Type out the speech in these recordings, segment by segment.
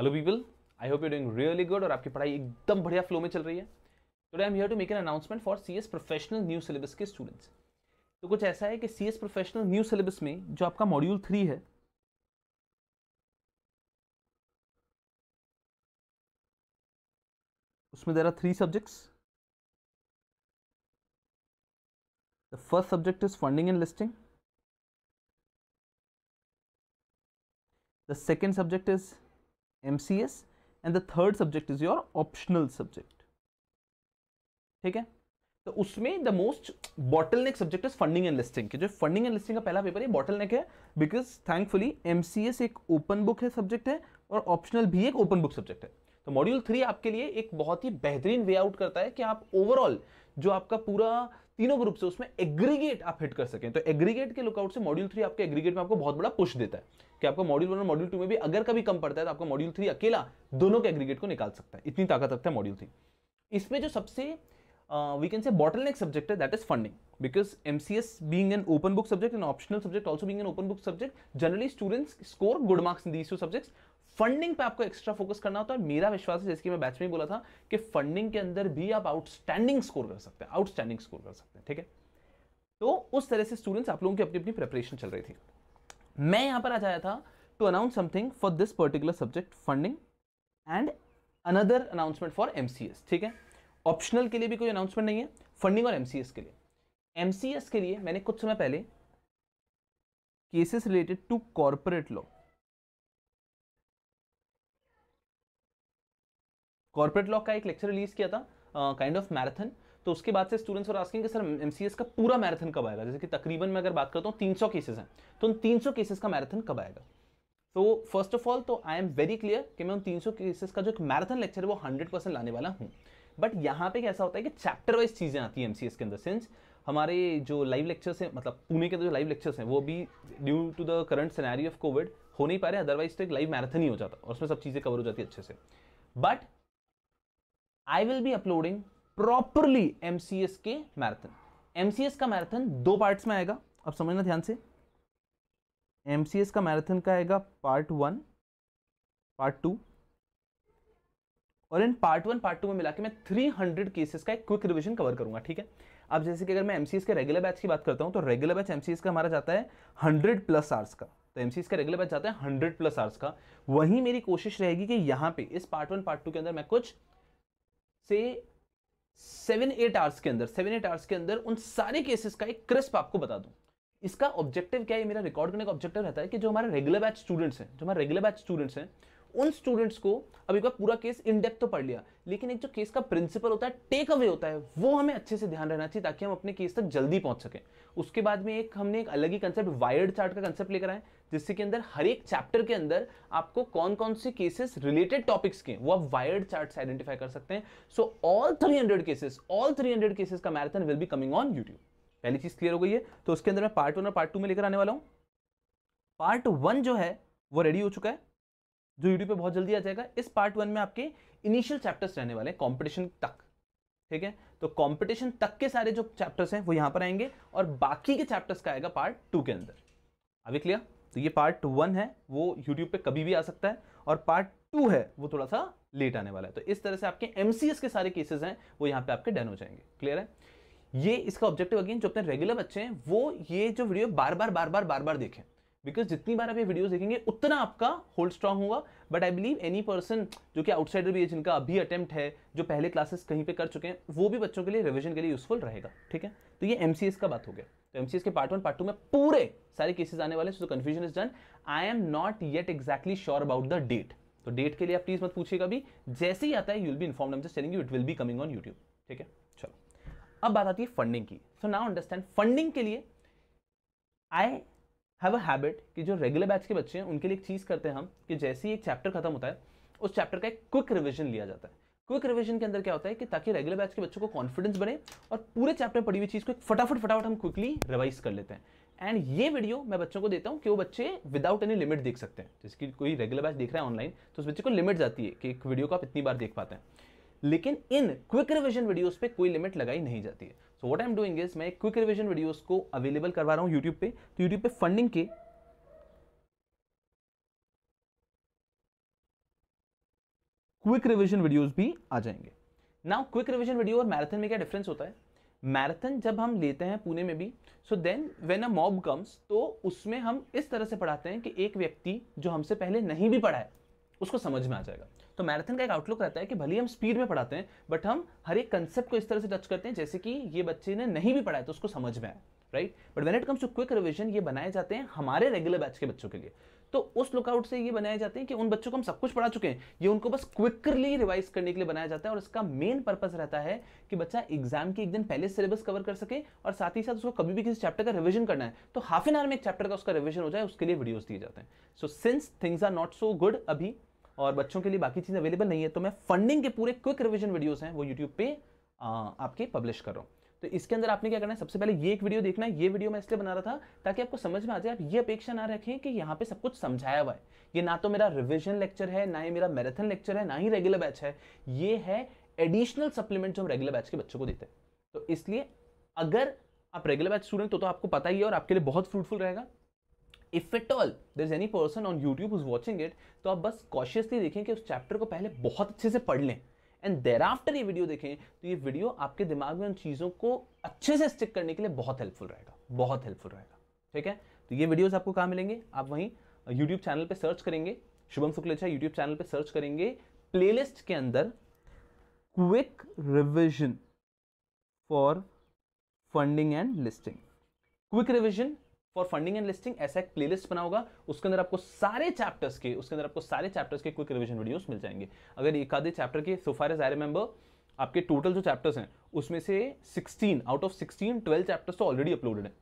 Hello people I hope you doing really good और आपकी पढ़ाई एकदम बढ़िया फ्लो में चल रही है today I am here to make an announcement for CS professional new syllabus के स्टूडेंट्स तो कुछ ऐसा है कि C S professional new syllabus में जो आपका मॉड्यूल थ्री है उसमें there are three subjects the first subject is funding and listing the second subject is MCS and the third subject is your optional subject. ठीक है तो उसमें the most bottleneck subject is funding and listing. Listing जो funding and listing का पहला paper है bottleneck है because thankfully MCS एक ओपन बुक है सब्जेक्ट है और ऑप्शनल भी एक ओपन बुक सब्जेक्ट है तो मॉड्यूल थ्री आपके लिए एक बहुत ही बेहतरीन वे आउट करता है कि आप ओवरऑल जो आपका पूरा तीनों ग्रुप से उसमें एग्रीगेट आप हिट कर सकें तो एग्रीगेट के लुकआउट से मॉड्यूल थ्री आपके एग्रीगेट में आपको बहुत बड़ा पुश देता है कि आपका मॉड्यूल वन और मॉड्यूल टू में भी अगर कभी कम पड़ता है तो आपका मॉड्यूल थ्री अकेला दोनों के एग्रीगेट को निकाल सकता है इतनी ताकत रखता है मॉड्यूल थ्री इसमें जो सबसे we can say bottleneck subject है that is funding C S being an open book subject and optional subject also being an open book subject generally students score good marks in these two subjects funding पे आपको extra focus करना होता है मेरा विश्वास है जैसे कि मैं बैच में बोला था कि फंडिंग के अंदर भी आप आउटस्टैंडिंग स्कोर कर सकते हैं आउटस्टैंडिंग स्कोर कर सकते हैं ठीक है तो उस तरह से स्टूडेंट्स आप लोगों की अपनी अपनी प्रेपरेशन चल रही थी मैं यहां पर आ जाया था to announce something for this particular subject funding and another announcement for um ठीक है ऑप्शनल के लिए भी कोई अनाउंसमेंट नहीं है फंडिंग और एम के लिए एम के लिए मैंने कुछ समय पहले cases related to corporate law corporate law का एक लेक्चर रिलीज किया था काइंड ऑफ मैराथन तो उसके बाद से स्टूडेंट्स और आस्किंग सर एम का पूरा मैराथन कब आएगा जैसे कि तकरीबन मैं अगर बात करता हूँ सौ केसेस हैं तो उन सौ केसेस का मैराथन कब आएगा तो फर्स्ट ऑफ ऑल तो आई एम वेरी क्लियर कि मैं उन सौ केसेस का जो एक मैराथन लेक्चर है वो हंड्रेड परसेंट लाने वाला हूँ बट यहाँ पे कैसा होता है कि चैप्टर वाइज चीज़ें आती हैं एम के अंदर सेंस हमारे जो लाइव लेक्चर्स हैं मतलब पुणे के जो लाइव लेक्चर्स हैं वो भी due to the current scenario of Covid हो नहीं पा रहे अदरवाइज तो एक लाइव मैराथन ही हो जाता और उसमें सब चीज़ें कवर हो जाती है अच्छे से but I will be uploading properly MCS के मैराथन एमसीएस का मैराथन दो पार्ट्स में आएगा अब समझना ध्यान से एमसीएस का मैराथन का आएगा पार्ट वन पार्ट टू और इन पार्ट वन पार्ट टू में मिला के मैं 300 केसेस का एक क्विक रिविजन कवर करूंगा ठीक है अब जैसे कि अगर मैं एमसीएस के रेगुलर बैच की बात करता हूं तो रेगुलर बैच एमसीएस का हमारा जाता है 100 प्लस आर्स का तो एमसीएस का रेगुलर बैच जाता है 100 प्लस आर्स का वहीं मेरी कोशिश रहेगी कि यहाँ पे इस पार्ट वन पार्ट टू के अंदर मैं कुछ से सेवन एट आवर्स के अंदर सेवन एट आवर्स के अंदर उन सारे केसेस का एक क्रिस्प आपको बता दूं इसका ऑब्जेक्टिव क्या है मेरा रिकॉर्ड करने का ऑब्जेक्टिव रहता है कि जो हमारे रेगुलर बैच स्टूडेंट्स हैं जो हमारे रेगुलर बैच स्टूडेंट्स हैं उन स्टूडेंट्स को अभी का पूरा केस इन डेप्थ तो पढ़ लिया लेकिन एक जो केस का प्रिंसिपल होता है टेक अवे होता है वो हमें अच्छे से ध्यान रहना चाहिए ताकि हम अपने केस तक जल्दी पहुंच सकें उसके बाद में एक हमने एक अलग ही कंसेप्ट वायर्ड चार्ट का कंसेप्ट लेकर आए जिससे जिसके अंदर हर एक चैप्टर के अंदर आपको कौन कौन से केसेस रिलेटेड टॉपिक्स के वो आप वायर्ड चार्ट आइडेंटिफाई कर सकते हैं so all 300 cases all 300 cases का marathon will be coming on YouTube पहली चीज क्लियर हो गई है तो उसके अंदर मैं पार्ट वन और पार्ट टू में लेकर आने वाला हूँ पार्ट वन जो है वो रेडी हो चुका है जो यूट्यूब पर बहुत जल्दी आ जाएगा इस पार्ट वन में आपके इनिशियल चैप्टर्स रहने वाले हैं कॉम्पिटिशन तक ठीक है तो कॉम्पिटिशन तक के सारे जो चैप्टर्स हैं वो यहाँ पर आएंगे और बाकी के चैप्टर्स का आएगा पार्ट टू के अंदर अभी क्लियर तो ये पार्ट वन है वो यूट्यूब पे कभी भी आ सकता है और पार्ट टू है वो थोड़ा सा लेट आने वाला है तो इस तरह से आपके एम के सारे केसेज हैं वो यहाँ पे आपके डन हो जाएंगे क्लियर है ये इसका ऑब्जेक्टिव अगेन जो अपने रेगुलर बच्चे हैं वो ये जो वीडियो बार बार बार बार बार बार देखें बिकॉज जितनी बार आप ये वीडियो देखेंगे उतना आपका होल्ड स्ट्रांग होगा but I believe any person जो कि आउटसाइडर भी है जिनका अभी अटेम्प्ट है जो पहले क्लासेस कहीं पे कर चुके हैं वो भी बच्चों के लिए रिविजन के लिए यूजफुल रहेगा ठीक है तो ये एम का बात हो गया तो एमसीएस के पार्ट वन पार्ट टू में पूरे सारे केसेस आने वाले confusion is done I am not yet exactly sure about the date तो डेट के लिए आप प्लीज मत पूछिएगा भी जैसे ही आता है you will be inform am just you it will be coming on YouTube ठीक है चलो अब बात आती है फंडिंग की सो नाउ अंडरस्टैंड फंडिंग के लिए आई हैव अ हैबिट कि जो रेगुलर बैच के बच्चे हैं उनके लिए एक चीज़ करते हैं हम कि जैसे ही एक चैप्टर खत्म होता है उस चैप्टर का एक क्विक रिविजन लिया जाता है क्विक रिविजन के अंदर क्या होता है कि ताकि रेगुलर बैच के बच्चों को कॉन्फिडेंस बने और पूरे चैप्टर में पढ़ी हुई चीज़ को फटाफट फटाफट हम क्विकली रिवाइज कर लेते हैं एंड ये वीडियो मैं बच्चों को देता हूँ कि वो बच्चे विदाउट एनी लिमिट देख सकते हैं जैसे कि कोई रेगुलर बैच देख रहा है ऑनलाइन तो उस बच्चे को लिमिट जाती है कि एक वीडियो को आप इतनी बार देख पाते हैं लेकिन इन क्विक रिविजन वीडियोज पे कोई लिमिट लगाई नहीं जाती है so what I am doing is मैं क्विक रिविजन वीडियोज को अवेलेबल करवा रहा हूँ यूट्यूब पे तो यूट्यूब पे फंडिंग के क्विक रिविजन वीडियोज भी आ जाएंगे नाउ क्विक रिविजन वीडियो और मैराथन में क्या डिफरेंस होता है मैराथन जब हम लेते हैं पुणे में भी so then when a mob comes तो उसमें हम इस तरह से पढ़ाते हैं कि एक व्यक्ति जो हमसे पहले नहीं भी पढ़ा है उसको समझ में आ जाएगा तो मैराथन का एक आउटलुक रहता है कि भले हम स्पीड में पढ़ाते हैं बट हम हर एक कंसेप्ट को इस तरह से टच करते हैं जैसे कि ये बच्चे ने नहीं भी पढ़ा है तो उसको समझ में आए right but when it comes to quick revision ये बनाए जाते हैं हमारे रेगुलर बैच के बच्चों के लिए तो उस लुकआउट से ये बनाए जाते हैं कि उन बच्चों को हम सब कुछ पढ़ा चुके हैं ये उनको बस क्विकली रिवाइज करने के लिए बनाया जाता है और इसका मेन पर्पज रहता है कि बच्चा एग्जाम के एक दिन पहले सिलेबस कवर कर सके और साथ ही साथ उसको कभी भी किसी चैप्टर का रिविजन करना है तो हाफ एन आवर में एक चैप्टर का उसका रिविजन हो जाए उसके लिए वीडियोज दिए जाते हैं so since things are not so good अभी और बच्चों के लिए बाकी चीज़ अवेलेबल नहीं है तो मैं फंडिंग के पूरे क्विक रिविजन वीडियोज हैं वो यूट्यूब पे आपके पब्लिश कर रहा हूँ तो इसके अंदर आपने क्या करना है सबसे पहले ये एक वीडियो देखना है ये वीडियो मैं इसलिए बना रहा था ताकि आपको समझ में आ जाए आप ये अपेक्षा ना रखें कि यहाँ पे सब कुछ समझाया हुआ है ये ना तो मेरा रिविजन लेक्चर है ना ही मेरा मैराथन लेक्चर है ना ही रेगुलर बैच है ये है एडिशनल सप्लीमेंट जो हम रेगुलर बैच के बच्चों को देते हैं तो इसलिए अगर आप रेगुलर बैच स्टूडेंट हो तो, आपको पता ही है और आपके लिए बहुत फ्रूटफुल रहेगा if at all there is any person on YouTube is watching it तो आप बस कॉशियसली देखें कि उस चैप्टर को पहले बहुत अच्छे से पढ़ लें एंड देर आफ्टर ये वीडियो देखें तो ये वीडियो आपके दिमाग में उन चीज़ों को अच्छे से स्टिक करने के लिए बहुत हेल्पफुल रहेगा बहुत हेल्पफुल रहेगा ठीक है तो ये वीडियोज़ आपको कहाँ मिलेंगे आप वहीं यूट्यूब चैनल पर सर्च करेंगे शुभम शुक्लेचा यूट्यूब चैनल पर सर्च करेंगे प्लेलिस्ट के अंदर quick revision for funding and listing quick revision for funding and listing ऐसा एक प्लेलिस्ट बना होगा उसके अंदर आपको सारे चैप्टर्स के उसके अंदर आपको सारे चैप्टर्स के क्विक रिविजन वीडियो मिल जाएंगे अगर एक आधे चैप्टर के so far as I remember आपके टोटल जो चैप्टर्स हैं उसमें से 16 आउट ऑफ 16 12 चैप्टर्स तो ऑलरेडी अपलोडेड है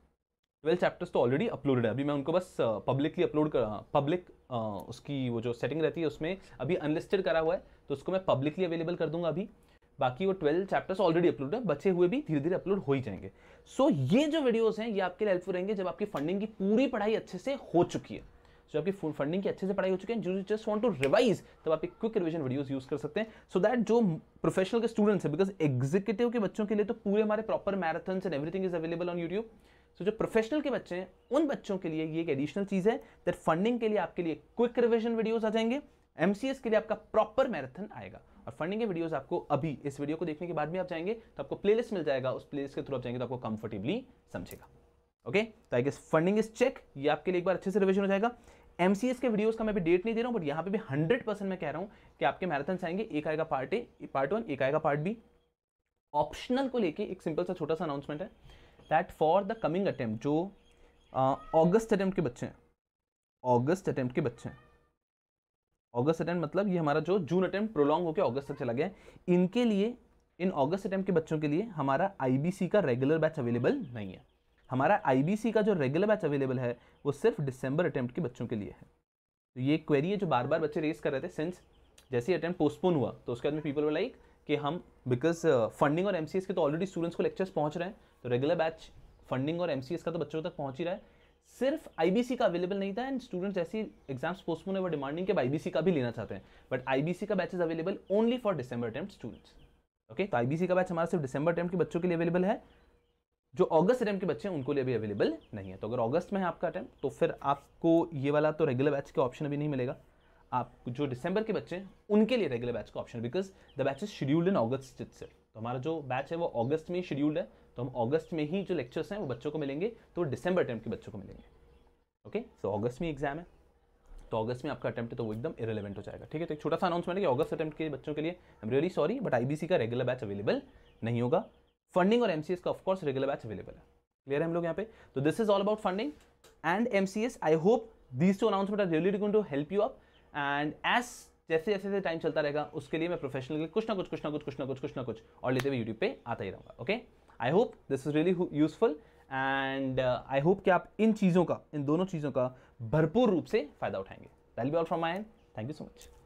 12 चैप्टर्स तो ऑलरेडी अपलोडेड है अभी मैं उनको बस पब्लिकली uh, अपलोड कर पब्लिक uh, uh, उसकी वो जो सेटिंग रहती है उसमें अभी अनलिस्टेड करा हुआ है तो उसको मैं पब्लिकली अवेलेबल कर दूंगा अभी बाकी वो ट्वेल्व चैप्टर्स ऑलरेडी अपलोड है बचे हुए भी धीरे धीरे अपलोड हो ही जाएंगे सो so, ये जो वीडियोस हैं ये आपके लिए हेल्पफुल रहेंगे जब आपकी फंडिंग की पूरी पढ़ाई अच्छे से हो चुकी है जो आपकी फंडिंग की अच्छे से पढ़ाई हो चुकी है जो जस्ट वॉन्ट टू रिवाइज तब आप एक क्विक रिविजन वीडियोस यूज कर सकते हैं सो so दैट जो प्रोफेशनल के स्टूडेंट्स हैं बिकॉज एग्जीक्यूटिव के बच्चों के लिए तो पूरे हमारे proper marathon and everything is available on YouTube so जो प्रोफेशनल के बच्चे हैं उन बच्चों के लिए ये एक एडिशनल चीज़ है दैट फंडिंग के लिए आपके लिए क्विक रिविजन वीडियोज आ जाएंगे एमसीएस के लिए आपका प्रॉपर मैराथन आएगा और फंडिंग के वीडियोस आपको अभी इस वीडियो को देखने के बाद भी आप जाएंगे तो आपको प्लेलिस्ट मिल जाएगा उस प्लेलिस्ट के थ्रू आप जाएंगे तो आपको कंफर्टेबली समझेगा ओके तो I guess funding is check ये आपके लिए एक बार अच्छे से रिविजन हो जाएगा एमसीएस के वीडियोस का मैं भी डेट नहीं दे रहा हूं बट यहां पे भी हंड्रेड परसेंट मैं कह रहा हूं कि आपके मैराथन आएंगे एक आएगा पार्ट ए पार्ट वन एक आएगा पार्ट बी ऑप्शनल को लेके एक सिंपल सा छोटा सा अनाउंसमेंट है that for the coming attempt जो ऑगस्ट uh, अटेम्प्ट के बच्चे हैं ऑगस्ट अटेम्प्ट के बच्चे हैं ऑगस्ट अटैम्प मतलब ये हमारा जो जून अटैम्प प्रोलॉन्ग होकर ऑगस्ट तक चला गया इनके लिए इन ऑगस्ट अटैम्प के बच्चों के लिए हमारा आईबीसी का रेगुलर बैच अवेलेबल नहीं है हमारा आईबीसी का जो रेगुलर बैच अवेलेबल है वो सिर्फ दिसंबर अटैम्प्ट के बच्चों के लिए है तो ये क्वेरी है जो बार बार बच्चे रेस कर रहे थे सिंस जैसे ही अटैम्प पोस्टपोन हुआ तो उसके बाद में पीपल लाइक कि हम बिकॉज फंडिंग uh, और एम के तो ऑलरेडी स्टूडेंट्स को लेक्चर्स पहुँच रहे हैं तो रेगुलर बैच फंडिंग और एम का तो बच्चों तक पहुँच ही रहा है सिर्फ आईबीसी का अवेलेबल नहीं था एंड स्टूडेंट्स ऐसी एग्जाम्स पोस्टपोन है वो डिमांडिंग के आईबीसी का भी लेना चाहते हैं बट आईबीसी का batch is available only for December attempt students okay तो आईबीसी का बैच हमारा सिर्फ डिसंबर अटेम्प्ट के बच्चों के लिए अवेलेबल है जो अगस्त अटैम्प्ट के बच्चे हैं उनको लिए अभी अवेलेबल नहीं है तो अगर अगस्त में है आपका अटैम्प्ट तो फिर आपको ये वाला तो रेगुलर बैच का ऑप्शन अभी नहीं मिलेगा आप जो डिसंबर के बच्चे हैं उनके लिए रेगुलर बैच का option because the batch is scheduled in August से तो हमारा जो बैच है वो अगस्त में शेड्यूल्ड है तो हम अगस्त में ही जो लेक्चर्स हैं वो बच्चों को मिलेंगे तो दिसंबर अटैम्प्ट के बच्चों को मिलेंगे ओके सो अगस्त में एग्जाम है तो अगस्त में आपका अटैम्प्ट है तो वो एकदम इरेलीवेंट हो जाएगा ठीक है तो एक छोटा सा अनाउंसमेंट है कि अगस्त अटैम्प्ट के बच्चों के लिए I am really sorry but I का रेगुलर बैच अवेलेबल नहीं होगा फंडिंग और एम का ऑफकोर्स रेगुलर बैच अवेलेबल है क्लियर है हम लोग यहाँ पे तो this is all about funding and MCS I hope this two announcement are really to help you up and S जैसे जैसे जैसे टाइम चलता रहेगा उसके लिए मैं प्रोफेशनल के कुछ ना कुछ कुछ ना कुछ कुछ ना कुछ कुछ ना कुछ और लेते हुए यूट्यूब पे आता ही रहूँगा okay okay? I hope this is really useful and I hope कि आप इन चीज़ों का इन दोनों चीज़ों का भरपूर रूप से फ़ायदा उठाएंगे that'll be all from my end thank you so much